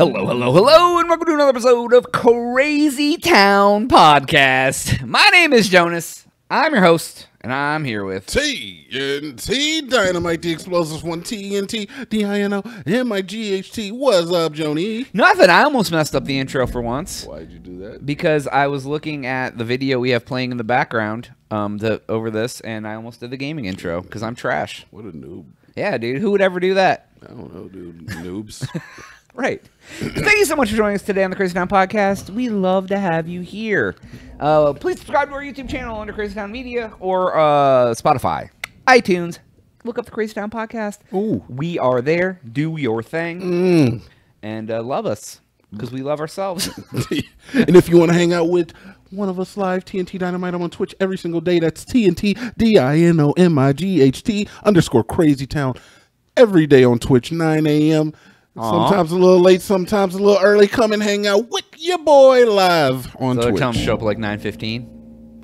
Hello, hello, hello, and welcome to another episode of Crazy Town Podcast. My name is Jonas. I'm your host, and I'm here with TNT Dynamite, the explosives one TNT D I N O M I G H T. What's up, Joni? Nothing. I almost messed up the intro for once Why'd you do that? because I was looking at the video we have playing in the background um, the, over this, and I almost did the gaming intro because I'm trash. What a noob! Yeah, dude, who would ever do that? I don't know, dude. Noobs. Right. Thank you so much for joining us today on the Crazy Town Podcast. We love to have you here. Uh, please subscribe to our YouTube channel under Crazy Town Media or uh, Spotify, iTunes. Look up the Crazy Town Podcast. Ooh. We are there. Do your thing. Mm. And uh, love us because we love ourselves. and if you want to hang out with one of us live, TNT Dynamite, I'm on Twitch every single day. That's TNT D I N O M I G H T underscore Crazy Town every day on Twitch, 9 a.m. Sometimes a little late, sometimes a little early. Come and hang out with your boy live on so Twitch. show up like nine fifteen.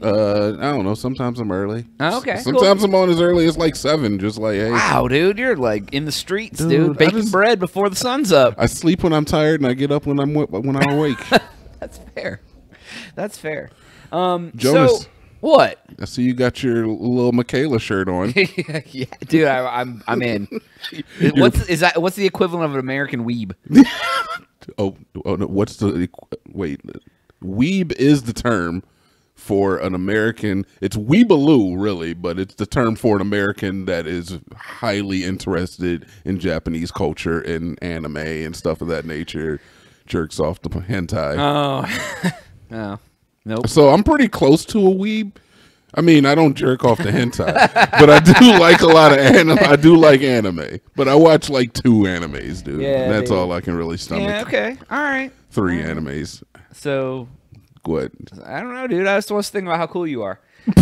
Uh, I don't know. Sometimes I'm early. Oh, okay. Sometimes cool. I'm on as early as like seven. Just like hey. Wow, dude, you're like in the streets, dude, dude baking just, bread before the sun's up. I sleep when I'm tired, and I get up when I'm when I'm awake. That's fair. That's fair. Um, Jonas. So what? I see you got your little Michaela shirt on. yeah, dude, I, am I'm, I'm in. what's is that? What's the equivalent of an American weeb? oh, oh no, what's the wait? Weeb is the term for an American. It's weebaloo, really, but it's the term for an American that is highly interested in Japanese culture and anime and stuff of that nature. Jerks off the hentai. Oh, oh. Nope. So I'm pretty close to a weeb. I mean, I don't jerk off the hentai, but I do like a lot of anime. I do like anime, but I watch like two animes, dude. Yeah, that's dude. all I can really stomach. Yeah, okay, all right. Three all right. animes. So, what? I don't know, dude. I just thinking about how cool you are.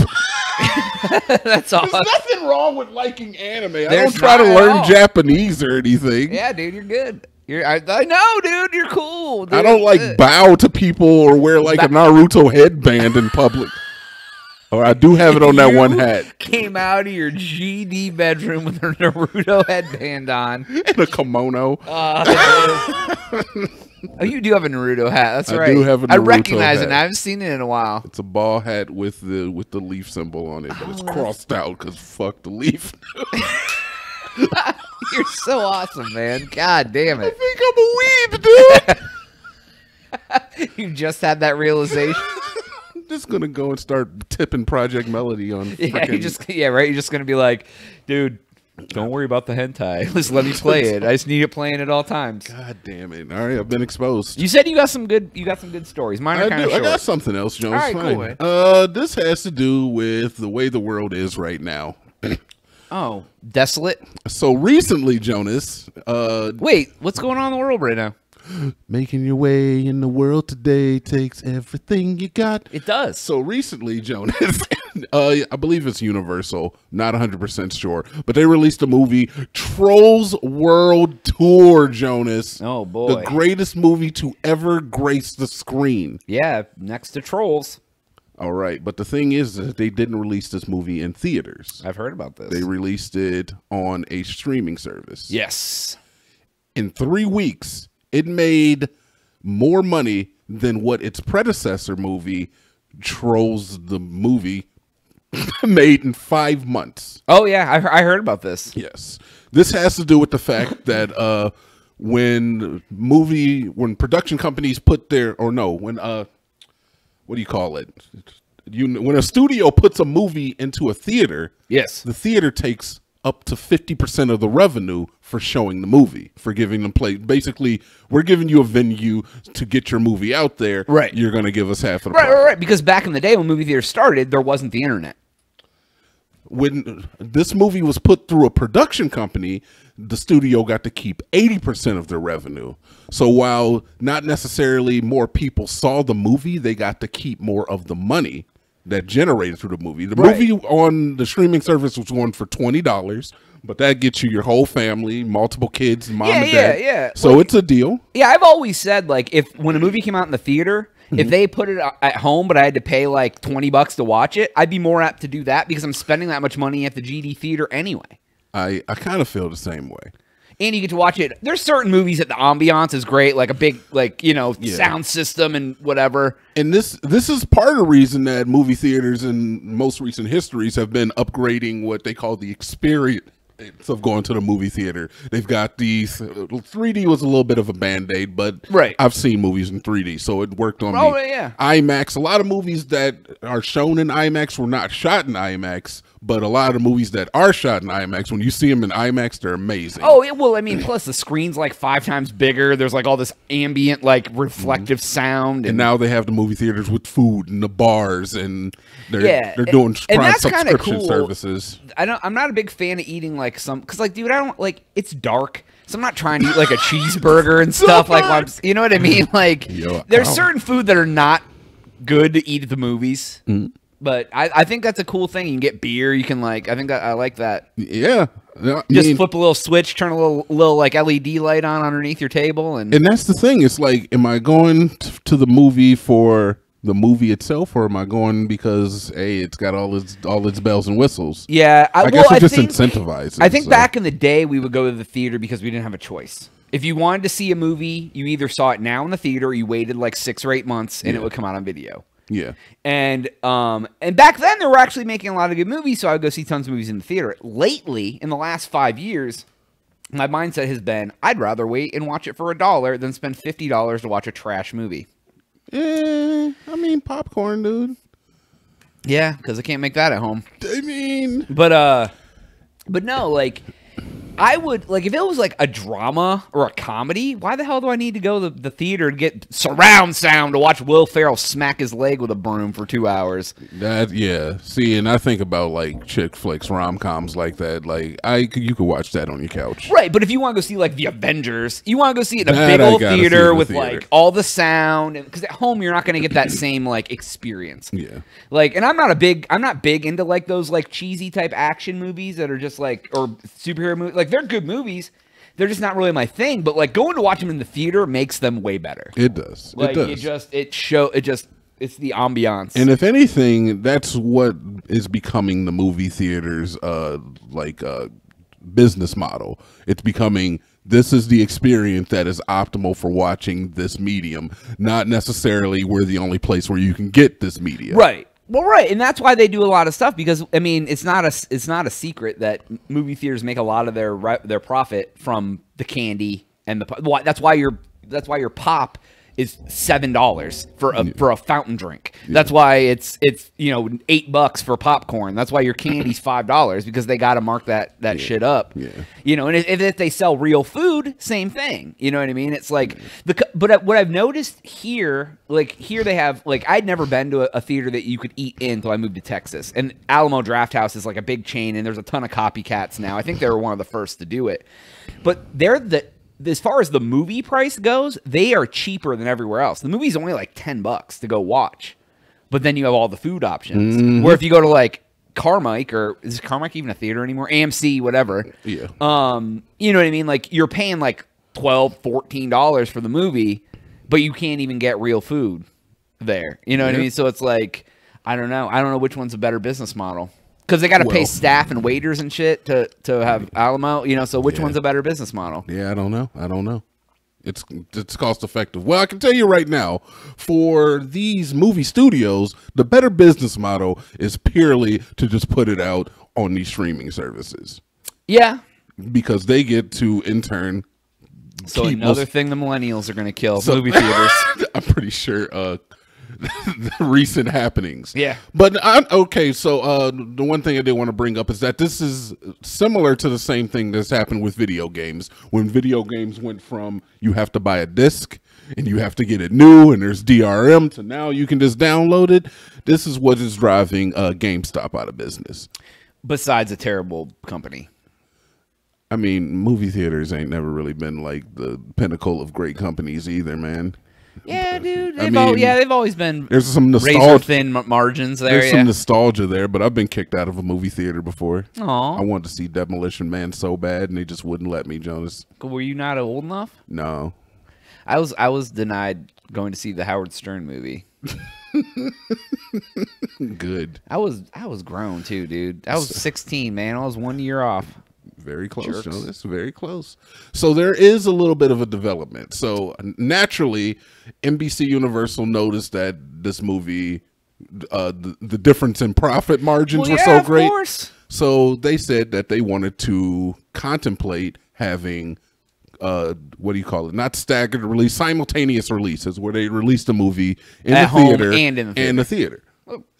that's all. There's nothing wrong with liking anime. There's I don't try to learn Japanese or anything. Yeah, dude, you're good. You're, I, I know, dude. You're cool. Dude. I don't like uh, bow to people or wear like a Naruto headband in public. Or I do have it on that you one hat. Came out of your GD bedroom with a Naruto headband on and a kimono. Uh, oh, you do have a Naruto hat. That's I right. I do have a Naruto I recognize hat. it. I haven't seen it in a while. It's a ball hat with the with the leaf symbol on it, but oh, it's crossed that's... out because fuck the leaf. You're so awesome, man. God damn it. I think I'm a weeb, dude. you just had that realization. I'm just gonna go and start tipping Project Melody on. Yeah, you just yeah, right. You're just gonna be like, dude, don't worry about the hentai. Just let me play it. I just need it playing at all times. God damn it! All right, I've been exposed. You said you got some good. You got some good stories. Mine are kind of short. I got something else, Jones. All right, Fine. Cool. Uh, this has to do with the way the world is right now. Oh, desolate. So recently, Jonas. Uh, Wait, what's going on in the world right now? Making your way in the world today takes everything you got. It does. So recently, Jonas, uh, I believe it's Universal, not 100% sure, but they released a movie, Trolls World Tour, Jonas. Oh, boy. The greatest movie to ever grace the screen. Yeah, next to Trolls. All right, but the thing is that they didn't release this movie in theaters. I've heard about this. They released it on a streaming service. Yes. In 3 weeks, it made more money than what its predecessor movie Trolls the movie made in 5 months. Oh yeah, I, I heard about this. Yes. This has to do with the fact that uh when movie when production companies put their or no, when uh what do you call it? You when a studio puts a movie into a theater, yes, the theater takes up to 50% of the revenue for showing the movie, for giving them play. Basically, we're giving you a venue to get your movie out there. Right. You're going to give us half of the Right, right, right. Because back in the day when movie theaters started, there wasn't the internet. When this movie was put through a production company, the studio got to keep 80% of their revenue. So while not necessarily more people saw the movie, they got to keep more of the money that generated through the movie. The right. movie on the streaming service was one for $20, but that gets you your whole family, multiple kids, mom yeah, and dad. Yeah, yeah. So it's a deal. Yeah, I've always said like if when a movie came out in the theater, Mm -hmm. If mm-hmm. they put it at home, but I had to pay like 20 bucks to watch it, I'd be more apt to do that because I'm spending that much money at the GD theater anyway. I I kind of feel the same way. And you get to watch it. There's certain movies that the ambiance is great, like a big like you know yeah. sound system and whatever. And this this is part of the reason that movie theaters in most recent histories have been upgrading what they call the experience of going to the movie theater. They've got these 3D uh, was a little bit of a band aid, but right. I've seen movies in 3D, so it worked on oh, me. Yeah. IMAX. A lot of movies that are shown in IMAX were not shot in IMAX, but a lot of the movies that are shot in IMAX, when you see them in IMAX, they're amazing. Oh, it, well, I mean, plus the screen's like five times bigger. There's like all this ambient, like reflective mm-hmm. sound. And, and, now they have the movie theaters with food and the bars, and they're yeah, they're doing and, and subscription cool. services. I don't. I'm not a big fan of eating like some because like dude, I don't like it's dark. So I'm not trying to eat like a cheeseburger and stuff. like, I'm, you know what I mean? Like, Yo, there's certain food that are not good to eat at the movies. Mm-hmm. But I, I think that's a cool thing. You can get beer. You can like. I think that I like that. Yeah. I Just mean, flip a little switch, turn a little little like LED light on underneath your table, and and that's the thing. It's like, am I going to the movie for the movie itself, or am I going because hey, it's got all its all its bells and whistles? Yeah, I, I guess well, it just think, incentivizes. I think so. back in the day, we would go to the theater because we didn't have a choice. If you wanted to see a movie, you either saw it now in the theater, or you waited like six or eight months, and yeah. it would come out on video. Yeah. And um and back then they were actually making a lot of good movies, so I would go see tons of movies in the theater. Lately, in the last five years, my mindset has been I'd rather wait and watch it for a dollar than spend fifty dollars to watch a trash movie. Yeah, I mean popcorn, dude. Yeah, because I can't make that at home. I mean, but uh, but no, like I would like if it was like a drama or a comedy. Why the hell do I need to go to the, theater to get surround sound to watch Will Ferrell smack his leg with a broom for two hours? That yeah. See, and I think about like chick flicks, rom coms like that. Like I, you could watch that on your couch, right? But if you want to go see like the Avengers, you want to go see it in a that big old theater the with theater. like all the sound, because at home you're not going to get that same like experience. Yeah. Like, and I'm not a big, I'm not big into like those like cheesy type action movies that are just like or superhero movies. Like, like they're good movies. They're just not really my thing, but like going to watch them in the theater makes them way better. It does. Like it does. It just it show it just it's the ambiance. And if anything, that's what is becoming the movie theaters uh like uh business model. It's becoming this is the experience that is optimal for watching this medium, not necessarily we're the only place where you can get this media. Right. Well, right, and that's why they do a lot of stuff because I mean, it's not a it's not a secret that movie theaters make a lot of their their profit from the candy and the that's why your that's why your pop is seven dollars for a for a fountain drink. Yeah. That's why it's it's you know eight bucks for popcorn. That's why your candy's five dollars because they got to mark that that yeah. shit up. Yeah. You know, and if, if, they sell real food, same thing. You know what I mean? It's like the but what I've noticed here, like here they have like I'd never been to a, a theater that you could eat in until I moved to Texas, and Alamo Drafthouse is like a big chain, and there's a ton of copycats now. I think they were one of the first to do it, but they're the as far as the movie price goes, they are cheaper than everywhere else. The movie's only like 10 bucks to go watch. But then you have all the food options. Mm-hmm. Where if you go to like Carmike or is Carmike even a theater anymore? AMC, whatever. Yeah. Um, you know what I mean? Like you're paying like 12 $14 for the movie, but you can't even get real food there. You know what yeah. I mean? So it's like, I don't know. I don't know which one's a better business model because they got to well, pay staff and waiters and shit to to have Alamo. You know, so which yeah. one's a better business model? Yeah, I don't know. I don't know. It's it's cost effective. Well, I can tell you right now, for these movie studios, the better business model is purely to just put it out on these streaming services. Yeah, because they get to in turn. So another thing the millennials are going to kill so, movie theaters. I'm pretty sure. Uh, the recent happenings. Yeah. But i okay. So uh, the one thing I did want to bring up is that this is similar to the same thing that's happened with video games. When video games went from you have to buy a disc and you have to get it new and there's DRM to now you can just download it. This is what is driving uh, GameStop out of business. Besides a terrible company. I mean, movie theaters ain't never really been like the pinnacle of great companies either, man. Yeah, dude. They've I mean, all, yeah, they've always been there's some nostalgia thin margins there. There's yeah. some nostalgia there, but I've been kicked out of a movie theater before. Aw. I wanted to see Demolition Man so bad, and they just wouldn't let me, Jonas. Were you not old enough? No. I was I was denied going to see the Howard Stern movie. Good. I was I was grown too, dude. I was 16, man. I was one year off. Very close, Jerks. Jonas. Very close. So there is a little bit of a development. So naturally, NBC Universal noticed that this movie, uh, the, the difference in profit margins well, were yeah, so great. Course. So they said that they wanted to contemplate having uh, what do you call it? Not staggered release, simultaneous releases, where they release the movie in At the theater and in the theater. And the theater.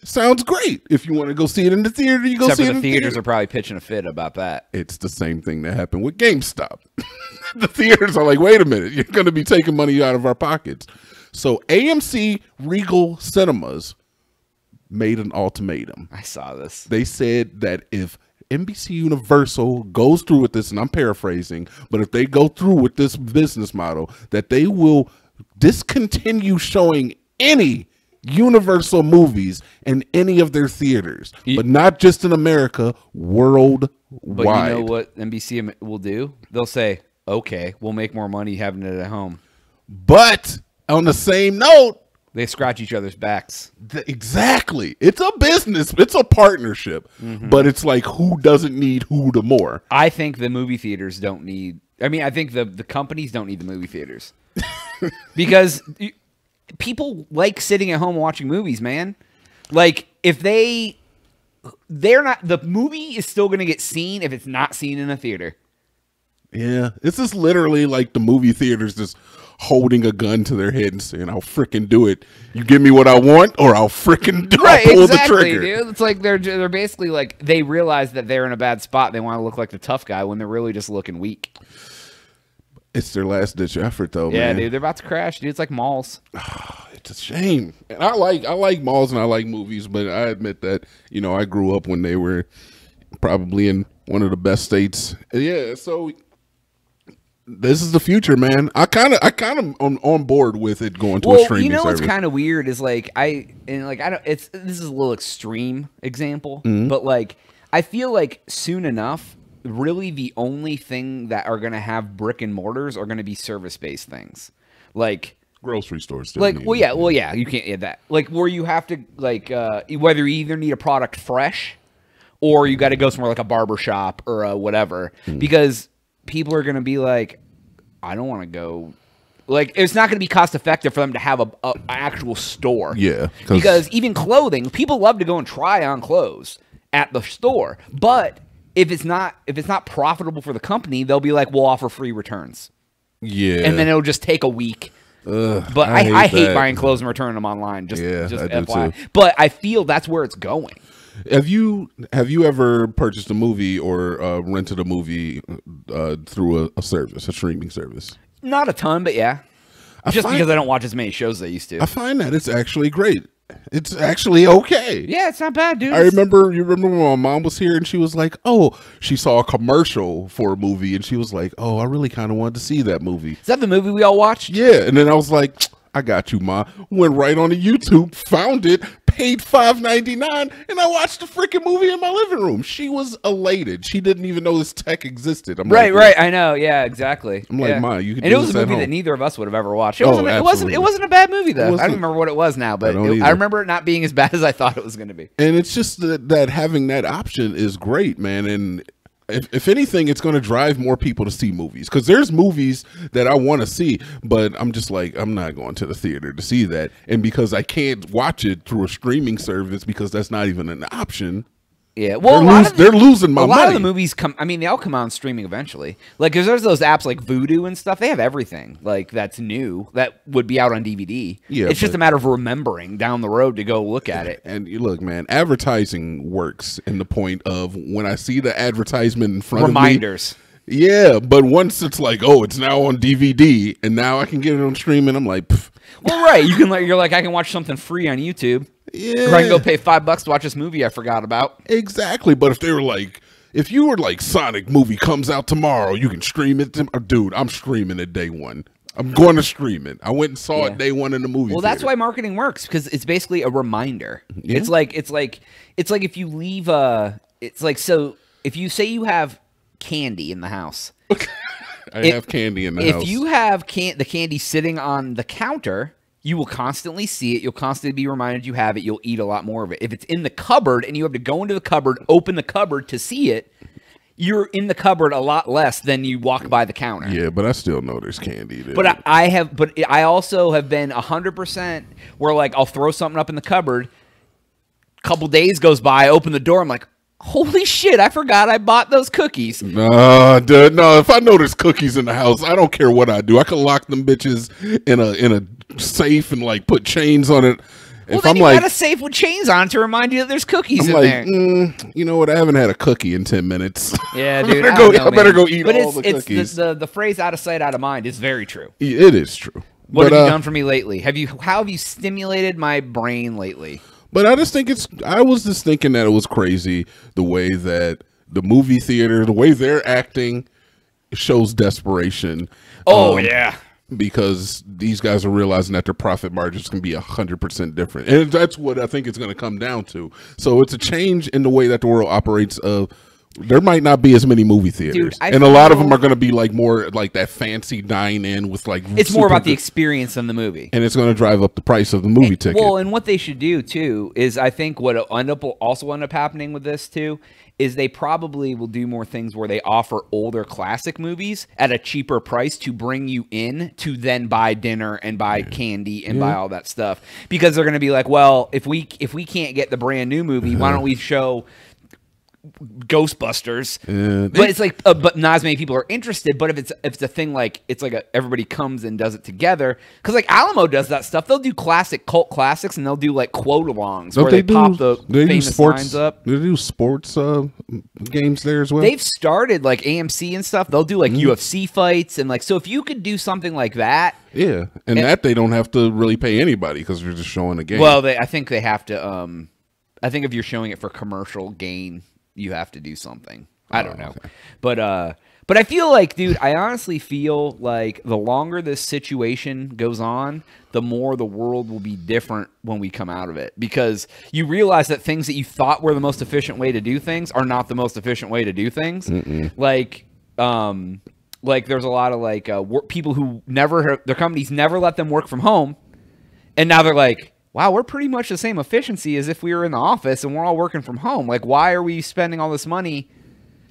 Sounds great. If you want to go see it in the theater, you go Except see it. The theaters theater. are probably pitching a fit about that. It's the same thing that happened with GameStop. the theaters are like, wait a minute, you're going to be taking money out of our pockets. So AMC Regal Cinemas made an ultimatum. I saw this. They said that if NBC Universal goes through with this, and I'm paraphrasing, but if they go through with this business model, that they will discontinue showing any Universal movies in any of their theaters, you, but not just in America, worldwide. But you know what NBC will do? They'll say, "Okay, we'll make more money having it at home." But on the same note, they scratch each other's backs. exactly. It's a business. It's a partnership. Mm -hmm. But it's like who doesn't need who the more. I think the movie theaters don't need. I mean, I think the the companies don't need the movie theaters because people like sitting at home watching movies, man. Like if they they're not the movie is still going to get seen if it's not seen in a theater. Yeah, this is literally like the movie theaters just holding a gun to their head and saying, "I'll fricking do it. You give me what I want, or I'll fricking do, right, I'll pull exactly, the trigger." Dude. It's like they're they're basically like they realize that they're in a bad spot. They want to look like the tough guy when they're really just looking weak. It's their last ditch effort, though. Yeah, man. dude, they're about to crash, dude. It's like malls. it's a shame, and I like I like malls and I like movies, but I admit that you know I grew up when they were probably in one of the best states. Yeah, so this is the future, man. I kind of I kind of on, on board with it going to well, a streaming. You know service. what's kind of weird is like I and like I don't. It's this is a little extreme example, mm-hmm. but like I feel like soon enough really the only thing that are going to have brick and mortars are going to be service based things, like grocery stores. Like, well, yeah, well, yeah, you can't get that. Like, where you have to like uh, whether you either need a product fresh, or you got to go somewhere like a barber shop or a whatever, hmm. because people are going to be like, I don't want to go like it's not going to be cost effective for them to have a, a actual store. Yeah, because even clothing, people love to go and try on clothes at the store, but if it's not if it's not profitable for the company, they'll be like, we'll offer free returns. Yeah. And then it'll just take a week. Ugh, but I, I, hate, I hate, buying clothes and returning them online. Just, yeah, just too. But I feel that's where it's going. Have you have you ever purchased a movie or uh, rented a movie uh, through a, a service, a streaming service? Not a ton, but yeah. I just find, because I don't watch as many shows as I used to. I find that it's actually great. It's actually okay. Yeah, it's not bad, dude. I remember you remember when my mom was here and she was like, "Oh, she saw a commercial for a movie and she was like, "Oh, I really kind of wanted to see that movie." Is that the movie we all watched? Yeah, and then I was like, "I got you, ma." Went right on to YouTube, found it, paid five ninety nine, and I watched the freaking movie in my living room. She was elated. She didn't even know this tech existed. I'm right, like, right. I know. Yeah, exactly. I'm yeah. like, you. Could and it was a movie that neither of us would have ever watched. It, oh, wasn't, absolutely. it wasn't. It wasn't a bad movie though. I don't remember what it was now, but I, it, I, remember it not being as bad as I thought it was going to be. And it's just that, that having that option is great, man. And if, if anything, it's going to drive more people to see movies because there's movies that I want to see, but I'm just like, I'm not going to the theater to see that. And because I can't watch it through a streaming service because that's not even an option, yeah, well, they're, lose, the, they're losing my. A lot of the movies come. I mean, they all come out on streaming eventually. Like, cause there's those apps like Voodoo and stuff. They have everything like that's new that would be out on DVD. Yeah, it's but, just a matter of remembering down the road to go look at it. And look, man, advertising works in the point of when I see the advertisement in front reminders. of me. Reminders. Yeah, but once it's like, oh, it's now on DVD, and now I can get it on streaming. I'm like, Pff. well, right? You can like, you're like, I can watch something free on YouTube. Yeah. Or I can go pay five bucks to watch this movie I forgot about. Exactly. But if they were like, if you were like Sonic movie comes out tomorrow, you can stream it. To, dude, I'm streaming it day one. I'm going to stream it. I went and saw yeah. it day one in the movie. Well, theater. that's why marketing works because it's basically a reminder. Yeah. It's like it's like it's like if you leave a. It's like so if you say you have candy in the house. I if, have candy in the if house. If you have can the candy sitting on the counter, you will constantly see it. You'll constantly be reminded you have it. You'll eat a lot more of it. If it's in the cupboard and you have to go into the cupboard, open the cupboard to see it, you're in the cupboard a lot less than you walk by the counter. Yeah, but I still know there's candy there. But I, I have, but I also have been 100% where like I'll throw something up in the cupboard. Couple days goes by, I open the door, I'm like, holy shit, I forgot I bought those cookies. Nah, dude, no. If I know there's cookies in the house, I don't care what I do. I can lock them bitches in a in a safe and like put chains on it. Well, if then I'm you like, got a safe with chains on to remind you that there's cookies I'm in like, there. Mm, you know what? I haven't had a cookie in ten minutes. Yeah, dude. I better, I go, know, I better go eat but all it's, the it's The, the, the phrase "out of sight, out of mind" is very true. It is true. What but, have you uh, done for me lately? Have you? How have you stimulated my brain lately? But I just think it's. I was just thinking that it was crazy the way that the movie theater, the way they're acting, shows desperation. Oh um, yeah, because these guys are realizing that their profit margins can be a hundred percent different, and that's what I think it's going to come down to. So it's a change in the way that the world operates of there might not be as many movie theaters, Dude, and a lot of them are going to be like more like that fancy dine in with like. It's more about good, the experience than the movie, and it's going to drive up the price of the movie and, ticket. Well, and what they should do too is, I think what end up also end up happening with this too is they probably will do more things where they offer older classic movies at a cheaper price to bring you in to then buy dinner and buy yeah. candy and yeah. buy all that stuff because they're going to be like, well, if we if we can't get the brand new movie, uh -huh. why don't we show Ghostbusters. Uh, but it's like, uh, but not as many people are interested. But if it's if it's a thing like it's like a, everybody comes and does it together, because like Alamo does that stuff. They'll do classic cult classics, and they'll do like quote alongs where they, they do, pop the they famous do sports, signs up. They do sports uh, games there as well. They've started like AMC and stuff. They'll do like mm mm-hmm. UFC fights and like so. If you could do something like that, yeah, and, and that they don't have to really pay anybody because you're just showing a game. Well, they, I think they have to. um I think if you're showing it for commercial gain, you have to do something. I don't oh, know. Okay. But uh but I feel like dude, I honestly feel like the longer this situation goes on, the more the world will be different when we come out of it because you realize that things that you thought were the most efficient way to do things are not the most efficient way to do things. Mm-mm. Like um like there's a lot of like uh, people who never their companies never let them work from home and now they're like wow, we're pretty much the same efficiency as if we were in the office and we're all working from home. Like, why are we spending all this money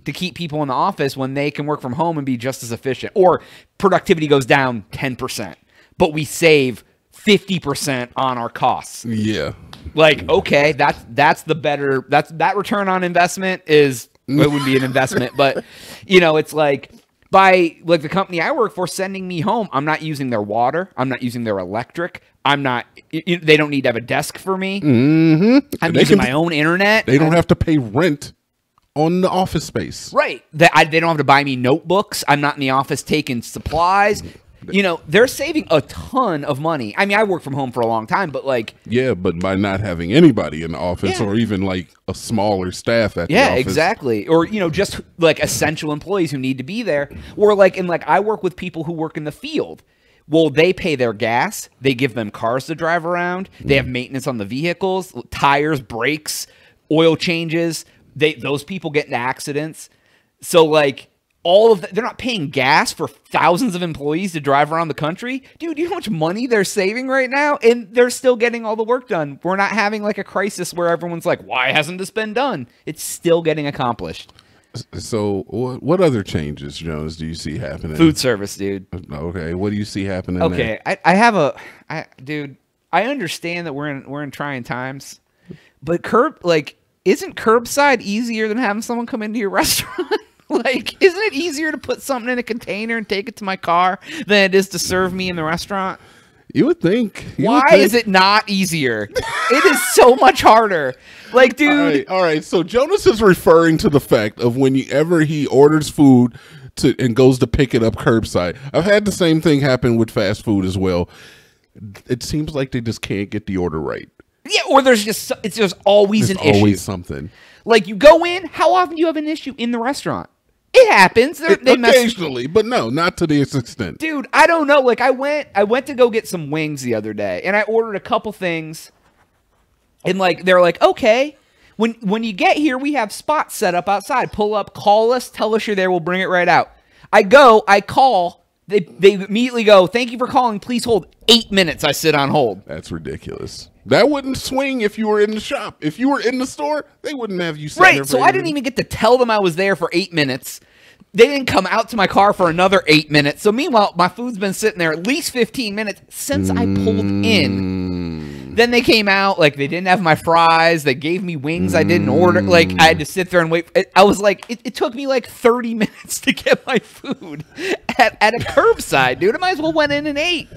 to keep people in the office when they can work from home and be just as efficient? Or productivity goes down 10%, but we save 50% on our costs. Yeah. Like, okay, that's that's the better that's that return on investment is it would not be an investment, but you know, it's like by like the company I work for sending me home. I'm not using their water. I'm not using their electric. I'm not. You, they don't need to have a desk for me. Mm -hmm. I'm they using can, my own internet. They don't I'm, have to pay rent on the office space. Right. That I. they don't have to buy me notebooks. I'm not in the office taking supplies you know, they're saving a ton of money. I mean, I work from home for a long time, but like, yeah, but by not having anybody in the office yeah. or even like a smaller staff at yeah, exactly, or you know, just like essential employees who need to be there, or like, and like, I work with people who work in the field. Well, they pay their gas. They give them cars to drive around. They have mm. maintenance on the vehicles, tires, brakes, oil changes. They those people get in accidents. So like all of the, they're not paying gas for thousands of employees to drive around the country. Dude, you know how much money they're saving right now? And they're still getting all the work done. We're not having like a crisis where everyone's like, why hasn't this been done? It's still getting accomplished. So, what other changes, Jones, do you see happening? Food service, dude. Uh, okay, what do you see happening? Okay, I, I, have a, I, dude. I understand that we're in we're in trying times, but curb like isn't curbside easier than having someone come into your restaurant? Like, isn't it easier to put something in a container and take it to my car than it is to serve me in the restaurant? You would think. You Why would think. is it not easier? it is so much harder. Like, dude. All right, all right, So Jonas is referring to the fact of whenever he orders food to and goes to pick it up curbside. I've had the same thing happen with fast food as well. It seems like they just can't get the order right. Yeah, or there's just it's just always there's an always issue. Always something. Like you go in, how often do you have an issue in the restaurant? It happens. they they occasionally, but no, not to this extent. Dude, I don't know. Like I went, I went to go get some wings the other day, and I ordered a couple things, and like they're like, okay, when when you get here, we have spots set up outside. Pull up, call us, tell us you're there. We'll bring it right out. I go, I call. They, they immediately go, thank you for calling. Please hold. Eight minutes I sit on hold. That's ridiculous. That wouldn't swing if you were in the shop. If you were in the store, they wouldn't have you Right, so I didn't minutes. even get to tell them I was there for eight minutes. They didn't come out to my car for another eight minutes. So meanwhile, my food's been sitting there at least 15 minutes since mm. I pulled in. Mm. Mm. Then they came out like they didn't have my fries. They gave me wings I didn't order. Like I had to sit there and wait. I was like, it, it took me like thirty minutes to get my food at, at a curbside, dude. I might as well went in and ate.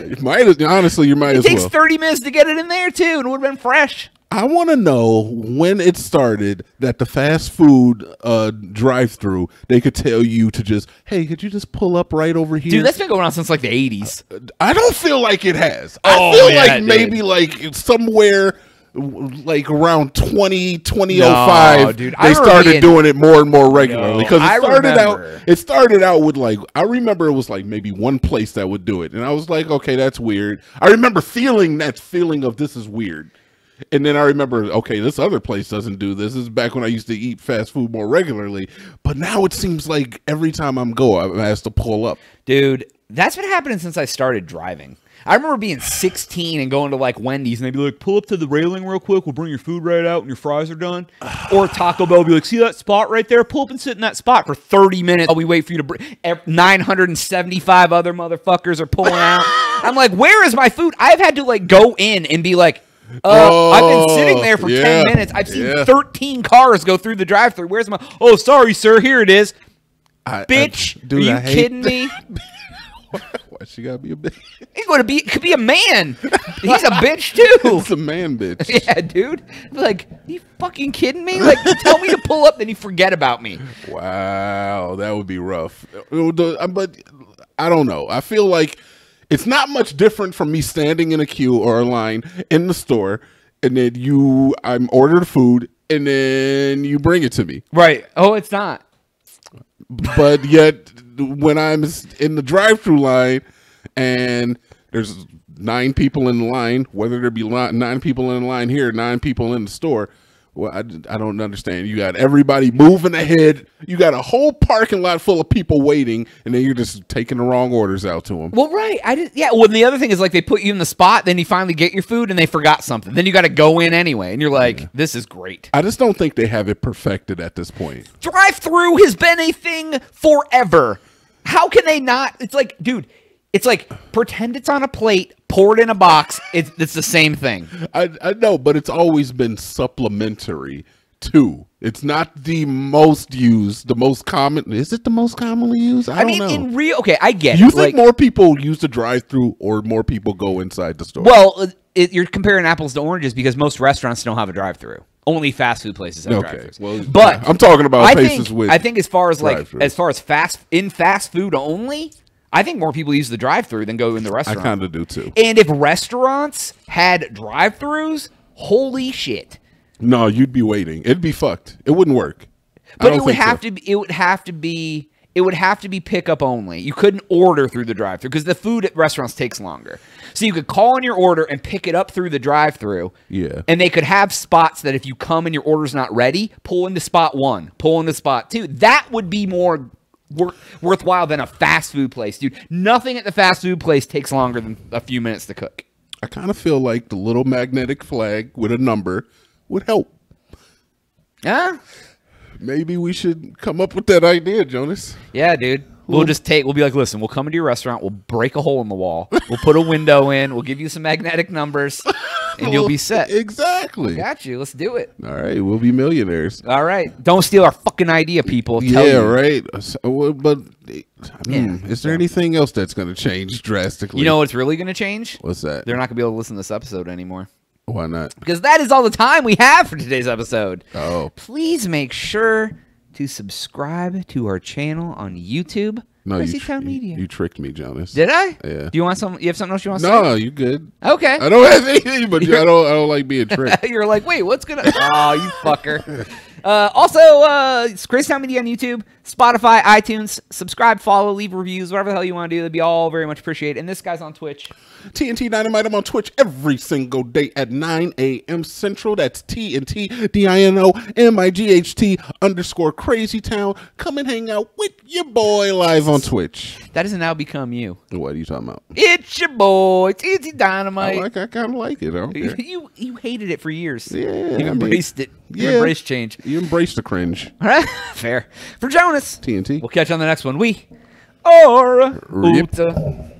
you might as, honestly, you might it as well. It takes thirty minutes to get it in there too, and it would have been fresh. I want to know when it started that the fast food uh, drive-through they could tell you to just, hey, could you just pull up right over here? Dude, that's been going on since like the '80s. I don't feel like it has. Oh, I feel yeah, like maybe like somewhere like around 20 2005 no, dude, they started being, doing it more and more regularly because no, it started out it started out with like i remember it was like maybe one place that would do it and i was like okay that's weird i remember feeling that feeling of this is weird and then I remember, okay, this other place doesn't do this. This is back when I used to eat fast food more regularly. But now it seems like every time I'm go, I'm asked to pull up. Dude, that's been happening since I started driving. I remember being 16 and going to like Wendy's and they'd be like, pull up to the railing real quick. We'll bring your food right out and your fries are done. or Taco Bell be like, see that spot right there? Pull up and sit in that spot for 30 minutes while we wait for you to bring. 975 other motherfuckers are pulling out. I'm like, where is my food? I've had to like go in and be like, uh, oh, I've been sitting oh, there for yeah, 10 minutes. I've seen yeah. 13 cars go through the drive through. Where's my. Oh, sorry, sir. Here it is. I, bitch. I, dude, are you kidding me? why, why she gotta be a bitch? He's gonna be could be a man. He's a bitch too. He's a man bitch. Yeah, dude. Like, you fucking kidding me? Like, tell me to pull up, then you forget about me. Wow, that would be rough. Uh, but I don't know. I feel like it's not much different from me standing in a queue or a line in the store, and then you, I'm ordered food, and then you bring it to me. Right. Oh, it's not. But yet, when I'm in the drive-through line, and there's nine people in line, whether there be nine people in line here, nine people in the store well, I, I don't understand. You got everybody moving ahead. You got a whole parking lot full of people waiting, and then you're just taking the wrong orders out to them. Well, right. I did. Yeah. Well, the other thing is like they put you in the spot, then you finally get your food, and they forgot something. Then you got to go in anyway, and you're like, yeah. this is great. I just don't think they have it perfected at this point. Drive through has been a thing forever. How can they not? It's like, dude, it's like pretend it's on a plate, pour it in a box. It's, it's the same thing. I, I know, but it's always been supplementary too. It's not the most used, the most common. Is it the most commonly used? I, I mean, know. in real, okay, I get. You it. think like, more people use the drive-through, or more people go inside the store? Well, it, you're comparing apples to oranges because most restaurants don't have a drive-through. Only fast food places have okay. drive-throughs. Well, but yeah. I'm talking about I places think, with. I think as far as like as far as fast in fast food only, I think more people use the drive-through than go in the restaurant. I kind of do too. And if restaurants had drive-throughs, holy shit. No, you'd be waiting. It'd be fucked. It wouldn't work. But it would have so. to be, it would have to be it would have to be pickup only. You couldn't order through the drive-through because the food at restaurants takes longer. So you could call in your order and pick it up through the drive-through. Yeah. And they could have spots that if you come and your order's not ready, pull into spot one, pull into spot two. That would be more wor- worthwhile than a fast food place, dude. Nothing at the fast food place takes longer than a few minutes to cook. I kind of feel like the little magnetic flag with a number would help. Yeah. Maybe we should come up with that idea, Jonas. Yeah, dude. We'll, we'll just take. We'll be like, listen, we'll come into your restaurant. We'll break a hole in the wall. We'll put a window in. We'll give you some magnetic numbers, and you'll be set. Exactly. Got you. Let's do it. All right, we'll be millionaires. All right. Don't steal our fucking idea, people. Tell yeah, you. right. So, but I mean, yeah. is there anything else that's going to change drastically? You know what's really going to change? What's that? They're not going to be able to listen to this episode anymore. Why not? Because that is all the time we have for today's episode. Oh. Please make sure to subscribe to our channel on YouTube. No, you, Town Media. You, tricked me, Jonas. Did I? Yeah. Do you want some? You have something else you want? to no, say? No, you good. Okay. I don't have anything, but I don't. I don't like being tricked. You're like, wait, what's gonna? oh, you fucker. Uh, also, uh, Crazy Town Media on YouTube. Spotify, iTunes, subscribe, follow, leave reviews, whatever the hell you want to do. That'd be all very much appreciated. And this guy's on Twitch. TNT Dynamite. I'm on Twitch every single day at 9 a.m. Central. That's TNT D I N O M I G H T underscore Crazy Town. Come and hang out with your boy live on Twitch. That has now become you. What are you talking about? It's your boy TNT Dynamite. I like. I kind of like it. I you you hated it for years. Yeah, you embraced I mean, it. You yeah, embraced change. You embraced the cringe. All right, fair. For Jonas. TNT. We'll catch you on the next one. We are. Ripped.